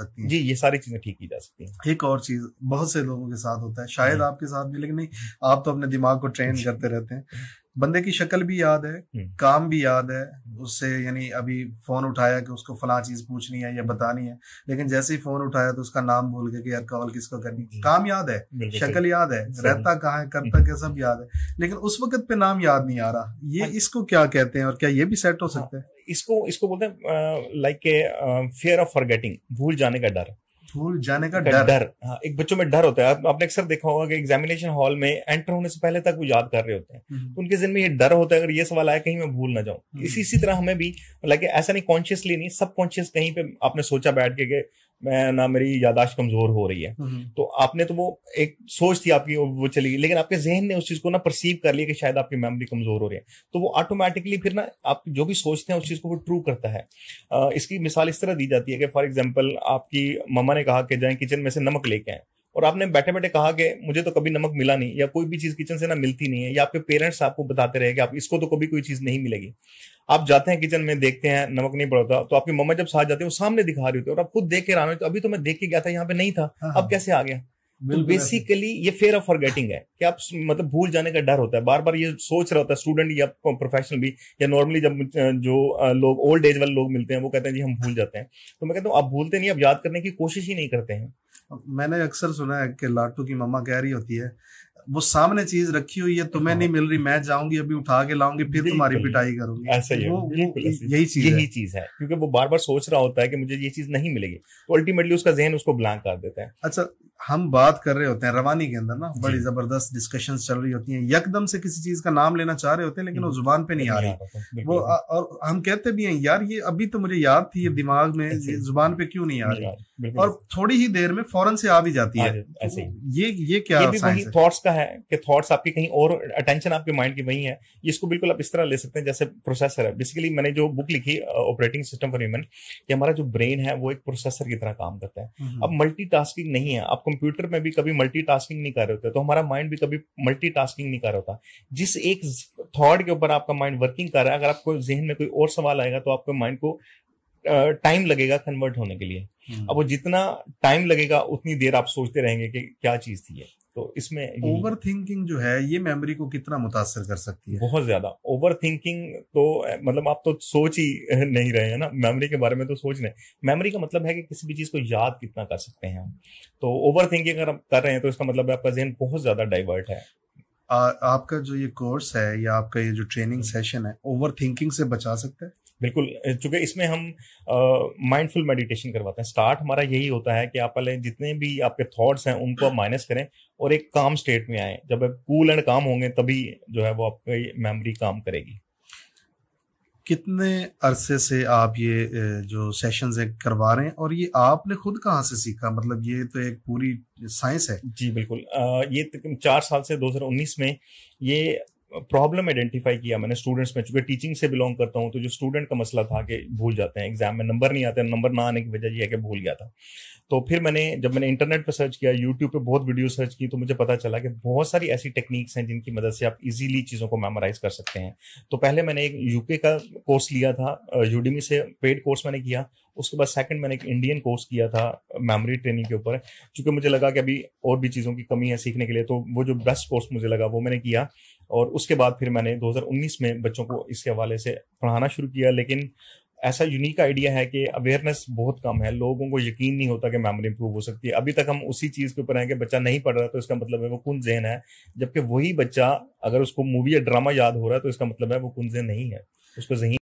सकती है जी ये सारी चीजें ठीक की जा सकती है एक और चीज बहुत से लोगों के साथ होता है शायद आपके साथ भी लेकिन नहीं आप तो अपने दिमाग को ट्रेन करते रहते हैं बंदे की शक्ल भी याद है काम भी याद है उससे यानी अभी फोन उठाया कि उसको फला चीज पूछनी है या बतानी है लेकिन जैसे ही फोन उठाया तो उसका नाम भूल गया कि यार कॉल किसको करनी काम याद है शक्ल याद है रहता कहाँ है करता क्या सब याद है लेकिन उस वक्त पे नाम याद नहीं आ रहा ये हाँ। इसको क्या कहते हैं और क्या ये भी सेट हो हाँ। सकता है इसको इसको बोलते हैं लाइक के फियर ऑफ फॉरगेटिंग भूल जाने का डर भूल जाने का डर डर हाँ, एक बच्चों में डर होता है आपने अक्सर देखा होगा कि एग्जामिनेशन हॉल में एंटर होने से पहले तक वो याद कर रहे होते हैं हम्म। तो उनके जिन में ये डर होता है अगर ये सवाल आया कहीं मैं भूल ना जाऊं हम्म। इसी इसी तरह हमें भी लाइक ऐसा नहीं कॉन्शियसली नहीं सब कॉन्शियस कहीं पे आपने सोचा बैठ के मैं ना मेरी यादाश्त कमजोर हो रही है हम्म, हम्म। तो आपने तो वो एक सोच थी आपकी वो चली गई लेकिन आपके जहन ने उस चीज को ना परसीव कर लिया कि शायद आपकी मेमोरी कमजोर हो रही है तो वो ऑटोमेटिकली फिर ना आप जो भी सोचते हैं उस चीज को वो ट्रू करता है इसकी मिसाल इस तरह दी जाती है कि फॉर एग्जाम्पल आपकी मम्मा ने कहा कि जाए किचन में से नमक लेके आए और आपने बैठे बैठे कहा कि मुझे तो कभी नमक मिला नहीं या कोई भी चीज किचन से ना मिलती नहीं है या आपके पेरेंट्स आपको बताते रहे कि आप इसको तो कभी कोई चीज नहीं मिलेगी आप जाते हैं किचन में देखते हैं नमक नहीं पड़ा तो आपकी मम्मा जब साथ जाते है वो सामने दिखा रही होती है और आप खुद देख के रहा तो अभी तो मैं देख के गया था यहाँ पे नहीं था हाँ, हाँ। अब कैसे आ गया तो बेसिकली ये फेयर ऑफ फॉरगेटिंग है कि आप मतलब भूल जाने का डर होता है बार बार ये सोच रहा होता है स्टूडेंट या प्रोफेशनल भी या नॉर्मली जब जो लोग ओल्ड एज वाले लोग मिलते हैं वो कहते हैं जी हम भूल जाते हैं तो मैं कहता हूँ आप भूलते नहीं आप याद करने की कोशिश ही नहीं करते हैं मैंने अक्सर सुना है कि लाटू की मम्मा कह रही होती है वो सामने चीज रखी हुई है तुम्हें नहीं हाँ। मिल रही मैं जाऊंगी अभी उठा के लाऊंगी फिर तुम्हारी पिटाई करूंगी ऐसा ही वो, यही चीज यही चीज है क्योंकि वो बार बार सोच रहा होता है कि मुझे ये चीज नहीं मिलेगी तो अल्टीमेटली उसका जहन उसको ब्लैंक कर देता है अच्छा हम बात कर रहे होते हैं रवानी के अंदर ना बड़ी जबरदस्त डिस्कशन चल रही होती हैं यकदम से किसी चीज का नाम लेना चाह रहे होते हैं लेकिन वो जुबान पे नहीं आ रही वो और हम कहते भी हैं यार ये अभी तो मुझे याद थी ये दिमाग में जुबान पे क्यों नहीं आ रही और थोड़ी ही देर में फौरन से आ भी जाती है तो ये ये क्या थॉट्स का है कि थॉट्स आपके कहीं और अटेंशन आपके माइंड की वही है इसको बिल्कुल आप इस तरह ले सकते हैं जैसे प्रोसेसर है बेसिकली मैंने जो बुक लिखी ऑपरेटिंग सिस्टम फॉर ह्यूमन कि हमारा जो ब्रेन है वो एक प्रोसेसर की तरह काम करता है हम्म। अब मल्टी नहीं है आप कंप्यूटर में भी कभी मल्टीटास्किंग नहीं कर रहे होते तो हमारा माइंड भी कभी मल्टीटास्किंग नहीं कर रहा होता जिस एक थॉट के ऊपर आपका माइंड वर्किंग कर रहा है अगर आपको जहन में कोई और सवाल आएगा तो आपके माइंड को टाइम लगेगा कन्वर्ट होने के लिए हम्म। अब वो जितना टाइम लगेगा उतनी देर आप सोचते रहेंगे कि क्या चीज थी है तो इसमें ओवर थिंकिंग जो है ये मेमोरी को कितना मुतासर कर सकती है बहुत ज्यादा ओवर थिंकिंग तो मतलब आप तो सोच ही नहीं रहे हैं ना मेमोरी के बारे में तो सोच रहे मेमोरी का मतलब है कि किसी भी चीज को याद कितना कर सकते हैं तो ओवर थिंकिंग अगर आप कर रहे हैं तो इसका मतलब आपका जहन बहुत ज्यादा डाइवर्ट है आ, आपका जो ये कोर्स है या आपका ये जो ट्रेनिंग हम्म। सेशन है ओवर थिंकिंग से बचा सकता है बिल्कुल चूंकि इसमें हम माइंडफुल uh, मेडिटेशन करवाते हैं स्टार्ट हमारा यही होता है कि आप पहले जितने भी आपके थॉट्स हैं उनको आप माइनस करें और एक काम स्टेट में आए जब आप कूल एंड काम होंगे तभी जो है वो आपकी मेमोरी काम करेगी कितने अरसे से आप ये जो सेशंस एक करवा रहे हैं और ये आपने खुद कहाँ से सीखा मतलब ये तो एक पूरी साइंस है जी बिल्कुल आ, ये चार साल से 2019 में ये प्रॉब्लम आइडेंटिफाई किया मैंने स्टूडेंट्स में चूंकि टीचिंग से बिलोंग करता हूँ तो जो स्टूडेंट का मसला था कि भूल जाते हैं एग्जाम में नंबर नहीं आते नंबर ना आने की वजह यह है कि भूल गया था तो फिर मैंने जब मैंने इंटरनेट पर सर्च किया यूट्यूब पर बहुत वीडियो सर्च की तो मुझे पता चला कि बहुत सारी ऐसी टेक्निक्स हैं जिनकी मदद से आप इजीली चीज़ों को मेमोराइज कर सकते हैं तो पहले मैंने एक यूके का कोर्स लिया था यूडीमी से पेड कोर्स मैंने किया उसके बाद सेकंड मैंने एक इंडियन कोर्स किया था मेमोरी ट्रेनिंग के ऊपर क्योंकि मुझे लगा कि अभी और भी चीज़ों की कमी है सीखने के लिए तो वो जो बेस्ट कोर्स मुझे लगा वो मैंने किया और उसके बाद फिर मैंने 2019 में बच्चों को इसके हवाले से पढ़ाना शुरू किया लेकिन ऐसा यूनिक आइडिया है कि अवेयरनेस बहुत कम है लोगों को यकीन नहीं होता कि मेमोरी इंप्रूव हो सकती है अभी तक हम उसी चीज़ के ऊपर हैं कि बच्चा नहीं पढ़ रहा तो इसका मतलब है वो कुन जहन है जबकि वही बच्चा अगर उसको मूवी या ड्रामा याद हो रहा है तो इसका मतलब है वो कुन जहन नहीं है उसको जहन